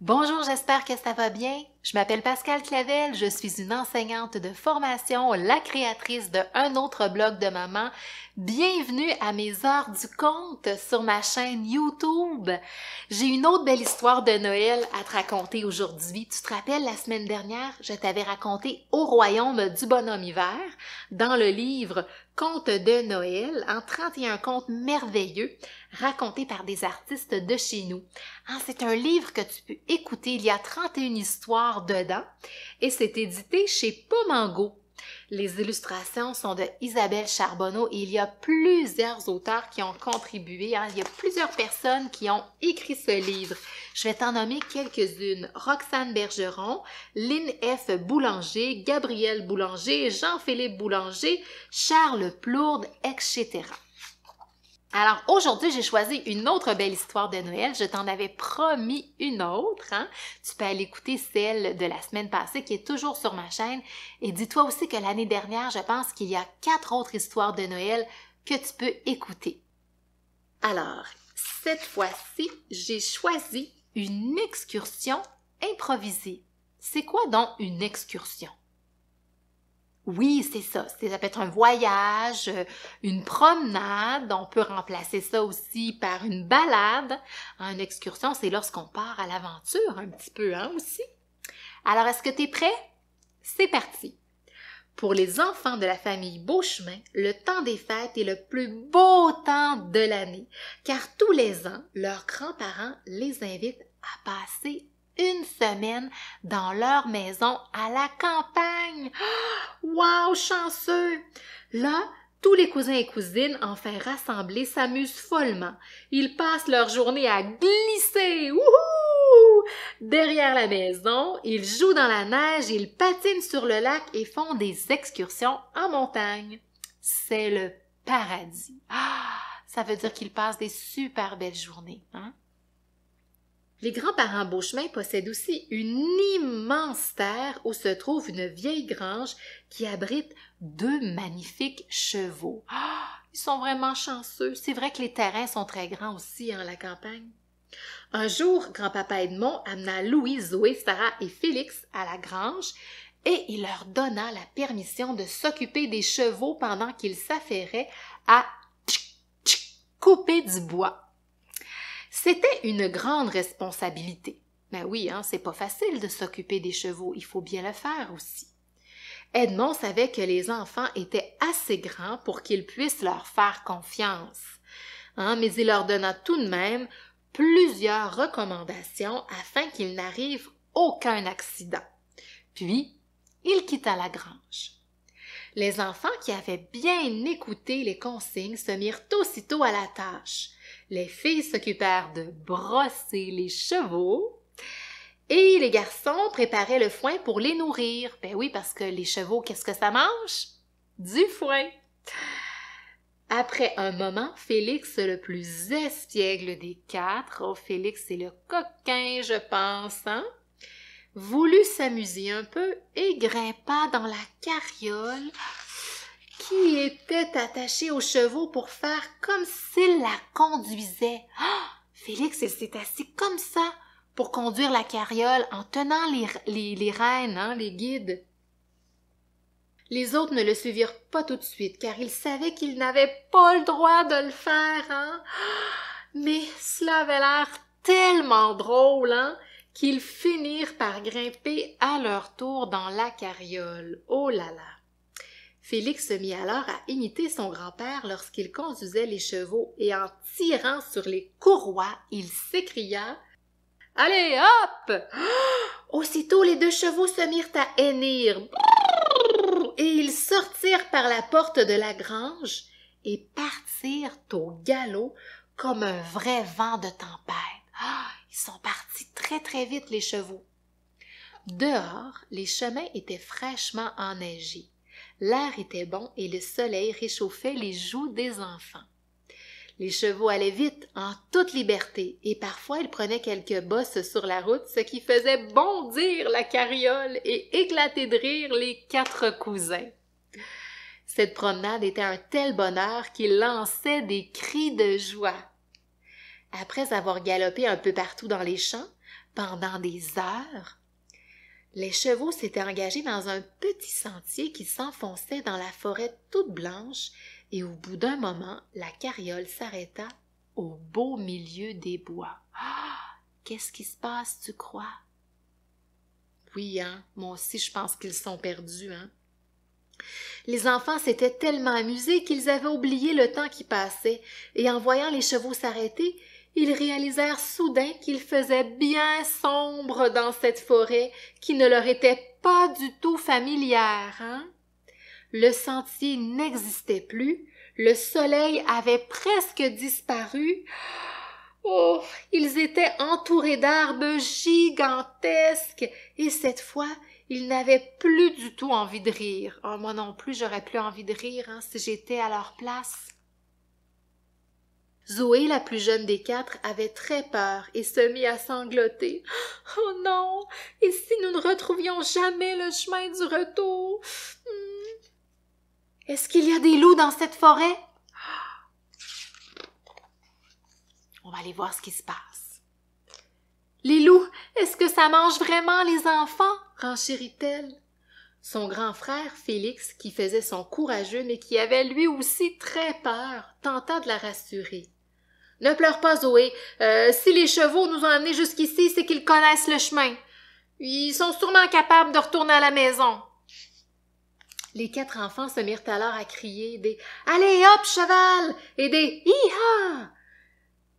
Bonjour, j'espère que ça va bien. Je m'appelle Pascal Clavel, je suis une enseignante de formation, la créatrice de autre blog de maman. Bienvenue à mes heures du conte sur ma chaîne YouTube. J'ai une autre belle histoire de Noël à te raconter aujourd'hui. Tu te rappelles, la semaine dernière, je t'avais raconté Au royaume du bonhomme hiver dans le livre Contes de Noël en 31 contes merveilleux racontés par des artistes de chez nous. Ah, c'est un livre que tu peux écouter. Il y a 31 histoires dedans et c'est édité chez Pomango. Les illustrations sont de Isabelle Charbonneau et il y a plusieurs auteurs qui ont contribué. Hein. Il y a plusieurs personnes qui ont écrit ce livre. Je vais t'en nommer quelques-unes. Roxane Bergeron, Lynn F. Boulanger, Gabriel Boulanger, Jean-Philippe Boulanger, Charles Plourde, etc. Alors aujourd'hui, j'ai choisi une autre belle histoire de Noël. Je t'en avais promis une autre. Hein? Tu peux aller écouter celle de la semaine passée qui est toujours sur ma chaîne. Et dis-toi aussi que l'année dernière, je pense qu'il y a quatre autres histoires de Noël que tu peux écouter. Alors, cette fois-ci, j'ai choisi une excursion improvisée. C'est quoi donc une excursion? Oui, c'est ça. Ça peut être un voyage, euh, une promenade. On peut remplacer ça aussi par une balade. Une excursion, c'est lorsqu'on part à l'aventure un petit peu, hein, aussi. Alors, est-ce que tu es prêt? C'est parti. Pour les enfants de la famille Beauchemin, le temps des fêtes est le plus beau temps de l'année, car tous les ans, leurs grands-parents les invitent à passer une semaine dans leur maison à la campagne. Waouh, chanceux! Là, tous les cousins et cousines enfin rassemblés, s'amusent follement. Ils passent leur journée à glisser. Wouhou! Derrière la maison, ils jouent dans la neige, ils patinent sur le lac et font des excursions en montagne. C'est le paradis. Ah, ça veut dire qu'ils passent des super belles journées. Hein? Les grands-parents Beauchemin possèdent aussi une immense terre où se trouve une vieille grange qui abrite deux magnifiques chevaux. Ah! ils sont vraiment chanceux. C'est vrai que les terrains sont très grands aussi en hein, la campagne. Un jour, grand-papa Edmond amena Louis, Zoé, Sarah et Félix à la grange et il leur donna la permission de s'occuper des chevaux pendant qu'ils s'affairaient à couper du bois. C'était une grande responsabilité. Mais ben oui, hein, c'est pas facile de s'occuper des chevaux, il faut bien le faire aussi. Edmond savait que les enfants étaient assez grands pour qu'ils puissent leur faire confiance. Hein, mais il leur donna tout de même plusieurs recommandations afin qu'il n'arrive aucun accident. Puis, il quitta la grange. Les enfants qui avaient bien écouté les consignes se mirent aussitôt à la tâche. Les filles s'occupèrent de brosser les chevaux et les garçons préparaient le foin pour les nourrir. Ben oui, parce que les chevaux, qu'est-ce que ça mange? Du foin. Après un moment, Félix, le plus espiègle des quatre, oh Félix c'est le coquin, je pense, hein? voulut s'amuser un peu et grimpa dans la carriole qui était attaché aux chevaux pour faire comme s'il la conduisait. Ah! Félix, il s'est assis comme ça pour conduire la carriole en tenant les, les, les rênes, hein, les guides. Les autres ne le suivirent pas tout de suite, car ils savaient qu'ils n'avaient pas le droit de le faire, hein? Ah! Mais cela avait l'air tellement drôle, hein? qu'ils finirent par grimper à leur tour dans la carriole. Oh là là. Félix se mit alors à imiter son grand-père lorsqu'il conduisait les chevaux, et en tirant sur les courroies, il s'écria Allez, hop Aussitôt, les deux chevaux se mirent à hennir, et ils sortirent par la porte de la grange et partirent au galop comme un vrai vent de tempête. Ah, ils sont partis très très vite, les chevaux. Dehors, les chemins étaient fraîchement enneigés. L'air était bon et le soleil réchauffait les joues des enfants. Les chevaux allaient vite, en toute liberté, et parfois ils prenaient quelques bosses sur la route, ce qui faisait bondir la carriole et éclater de rire les quatre cousins. Cette promenade était un tel bonheur qu'ils lançaient des cris de joie. Après avoir galopé un peu partout dans les champs, pendant des heures, les chevaux s'étaient engagés dans un petit sentier qui s'enfonçait dans la forêt toute blanche, et au bout d'un moment, la carriole s'arrêta au beau milieu des bois. Ah! Qu'est-ce qui se passe, tu crois? Oui, hein, moi aussi je pense qu'ils sont perdus, hein. Les enfants s'étaient tellement amusés qu'ils avaient oublié le temps qui passait, et en voyant les chevaux s'arrêter, ils réalisèrent soudain qu'il faisait bien sombre dans cette forêt qui ne leur était pas du tout familière. Hein. Le sentier n'existait plus, le soleil avait presque disparu. Oh, ils étaient entourés d'arbres gigantesques et cette fois, ils n'avaient plus du tout envie de rire. Oh, moi non plus, j'aurais plus envie de rire hein, si j'étais à leur place. Zoé, la plus jeune des quatre, avait très peur et se mit à sangloter. Oh non. Et si nous ne retrouvions jamais le chemin du retour? Hmm. Est-ce qu'il y a des loups dans cette forêt? On va aller voir ce qui se passe. Les loups, est-ce que ça mange vraiment les enfants? renchérit-elle. Son grand frère, Félix, qui faisait son courageux mais qui avait lui aussi très peur, tenta de la rassurer. Ne pleure pas, Zoé. Euh, si les chevaux nous ont amenés jusqu'ici, c'est qu'ils connaissent le chemin. Ils sont sûrement capables de retourner à la maison. Les quatre enfants se mirent alors à crier des Allez hop, cheval et des Hi-ha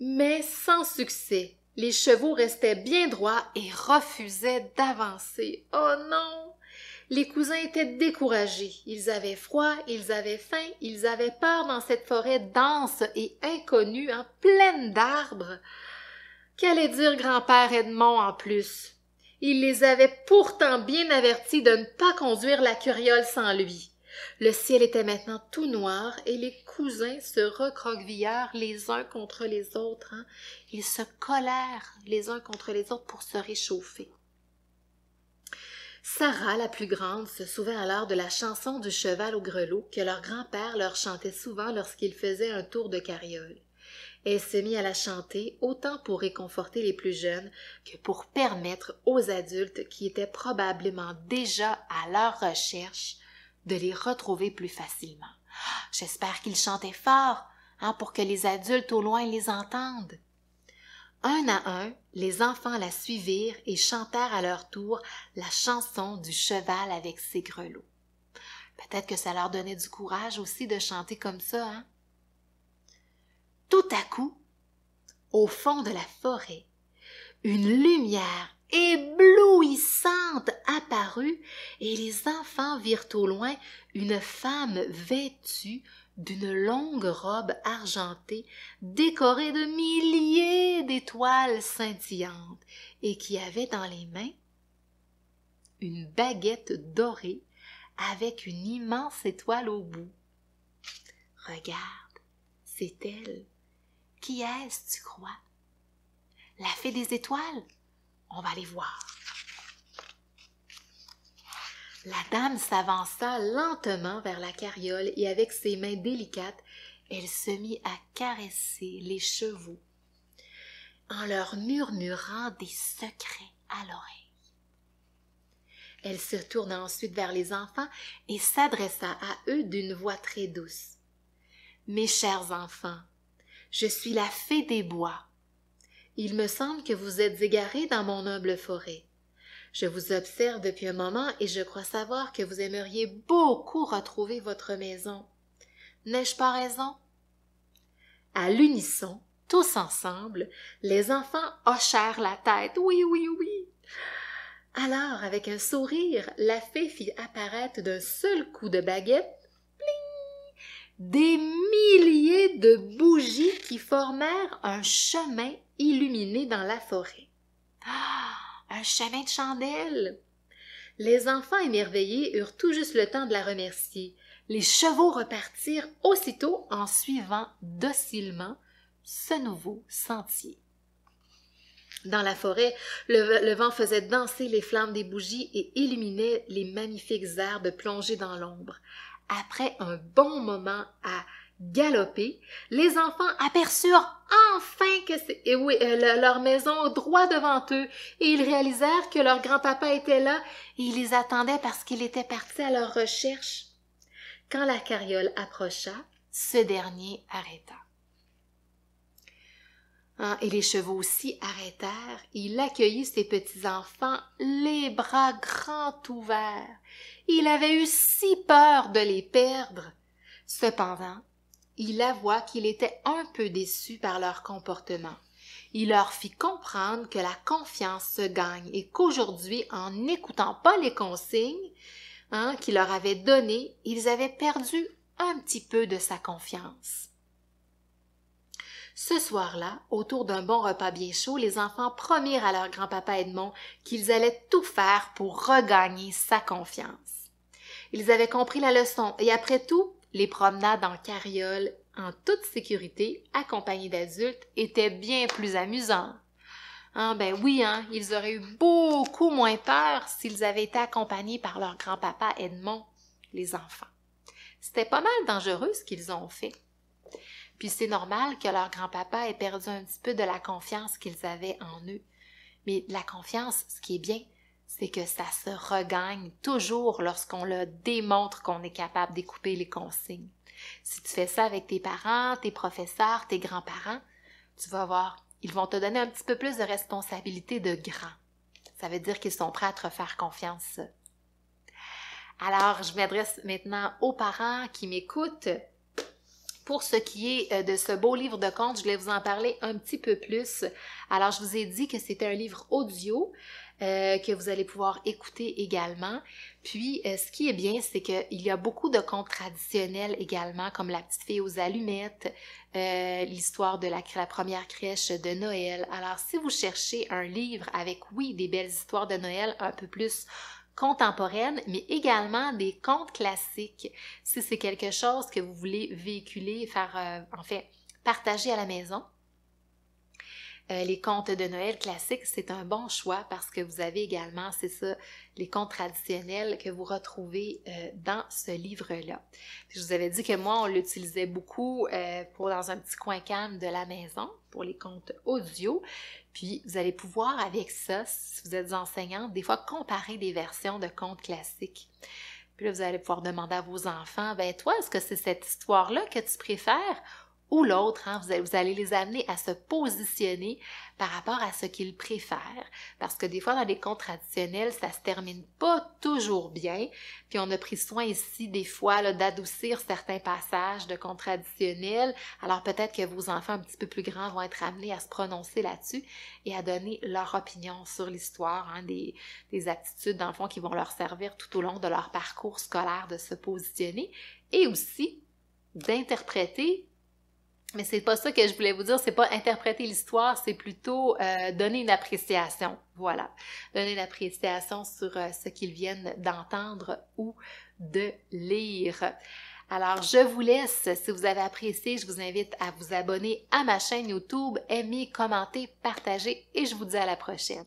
Mais sans succès. Les chevaux restaient bien droits et refusaient d'avancer. Oh non les cousins étaient découragés. Ils avaient froid, ils avaient faim, ils avaient peur dans cette forêt dense et inconnue, en hein, pleine d'arbres. Qu'allait dire grand-père Edmond en plus? Il les avait pourtant bien avertis de ne pas conduire la curiole sans lui. Le ciel était maintenant tout noir et les cousins se recroquevillèrent les uns contre les autres. Hein. Ils se collèrent les uns contre les autres pour se réchauffer. Sarah, la plus grande, se souvint alors de la chanson du cheval au grelot que leur grand-père leur chantait souvent lorsqu'ils faisaient un tour de carriole. Elle se mit à la chanter autant pour réconforter les plus jeunes que pour permettre aux adultes qui étaient probablement déjà à leur recherche de les retrouver plus facilement. Ah, j'espère qu'ils chantaient fort, hein, pour que les adultes au loin les entendent. Un à un, les enfants la suivirent et chantèrent à leur tour la chanson du cheval avec ses grelots. Peut-être que ça leur donnait du courage aussi de chanter comme ça, hein? Tout à coup, au fond de la forêt, une lumière éblouissante apparut et les enfants virent au loin une femme vêtue d'une longue robe argentée décorée de milliers d'étoiles scintillantes et qui avait dans les mains une baguette dorée avec une immense étoile au bout. Regarde, c'est elle. Qui est-ce, tu crois? La fée des étoiles? On va les voir. La dame s'avança lentement vers la carriole et avec ses mains délicates, elle se mit à caresser les chevaux en leur murmurant des secrets à l'oreille. Elle se tourna ensuite vers les enfants et s'adressa à eux d'une voix très douce. Mes chers enfants, je suis la fée des bois. Il me semble que vous êtes égarés dans mon humble forêt. Je vous observe depuis un moment et je crois savoir que vous aimeriez beaucoup retrouver votre maison. N'ai-je pas raison? À l'unisson, tous ensemble, les enfants hochèrent la tête. Oui, oui, oui. Alors, avec un sourire, la fée fit apparaître d'un seul coup de baguette des milliers de bougies qui formèrent un chemin illuminé dans la forêt. Ah! Un chemin de chandelle. Les enfants émerveillés eurent tout juste le temps de la remercier. Les chevaux repartirent aussitôt en suivant docilement ce nouveau sentier. Dans la forêt, le, vent faisait danser les flammes des bougies et illuminait les magnifiques herbes plongées dans l'ombre. Après un bon moment à galoper, les enfants aperçurent enfin que c'est eh oui, euh, leur maison droit devant eux et ils réalisèrent que leur grand-papa était là et il les attendait parce qu'il était parti à leur recherche. Quand la carriole approcha, ce dernier arrêta. Ah, et les chevaux aussi arrêtèrent. Il accueillit ses petits-enfants les bras grands ouverts. Il avait eu si peur de les perdre. Cependant, il avoua qu'il était un peu déçu par leur comportement. Il leur fit comprendre que la confiance se gagne et qu'aujourd'hui, en n'écoutant pas les consignes hein, qu'il leur avait données, ils avaient perdu un petit peu de sa confiance. Ce soir-là, autour d'un bon repas bien chaud, les enfants promirent à leur grand-papa Edmond qu'ils allaient tout faire pour regagner sa confiance. Ils avaient compris la leçon et après tout, les promenades en carriole, en toute sécurité, accompagnées d'adultes, étaient bien plus amusantes. Ah ben oui, hein, ils auraient eu beaucoup moins peur s'ils avaient été accompagnés par leur grand-papa Edmond, les enfants. C'était pas mal dangereux ce qu'ils ont fait. Puis c'est normal que leur grand-papa ait perdu un petit peu de la confiance qu'ils avaient en eux. Mais la confiance, ce qui est bien, c'est que ça se regagne toujours lorsqu'on le démontre qu'on est capable d'écouter les consignes. Si tu fais ça avec tes parents, tes professeurs, tes grands-parents, tu vas voir, ils vont te donner un petit peu plus de responsabilité de grand. Ça veut dire qu'ils sont prêts à te faire confiance. Alors, je m'adresse maintenant aux parents qui m'écoutent. Pour ce qui est euh, de ce beau livre de contes, je voulais vous en parler un petit peu plus. Alors, je vous ai dit que c'était un livre audio. Euh, que vous allez pouvoir écouter également. Puis, euh, ce qui est bien, c'est qu'il y a beaucoup de contes traditionnels également, comme La petite fille aux allumettes, euh, l'histoire de la, la, première crèche de Noël. Alors, si vous cherchez un livre avec, oui, des belles histoires de Noël un peu plus contemporaines, mais également des contes classiques, si c'est quelque chose que vous voulez véhiculer, faire, en fait, partager à la maison, euh, les contes de Noël classiques, c'est un bon choix parce que vous avez également, c'est ça, les contes traditionnels que vous retrouvez euh, dans ce livre-là. Je vous avais dit que moi, on l'utilisait beaucoup euh, pour dans un petit coin calme de la maison pour les contes audio. Puis vous allez pouvoir avec ça, si vous êtes enseignante, des fois comparer des versions de contes classiques. Puis là, vous allez pouvoir demander à vos enfants, ben toi, est-ce que c'est cette histoire-là que tu préfères ou l'autre, hein, vous, allez les amener à se positionner par rapport à ce qu'ils préfèrent. Parce que des fois, dans les comptes traditionnels, ça se termine pas toujours bien. Puis on a pris soin ici, des fois, d'adoucir certains passages de comptes traditionnels. Alors peut-être que vos enfants un petit peu plus grands vont être amenés à se prononcer là-dessus et à donner leur opinion sur l'histoire, hein, des, des d'enfants dans qui vont leur servir tout au long de leur parcours scolaire de se positionner. Et aussi d'interpréter mais c'est pas ça que je voulais vous dire, c'est pas interpréter l'histoire, c'est plutôt euh, donner une appréciation. Voilà. Donner une appréciation sur euh, ce qu'ils viennent d'entendre ou de lire. Alors, je vous laisse. Si vous avez apprécié, je vous invite à vous abonner à ma chaîne YouTube, aimer, commenter, partager et je vous dis à la prochaine.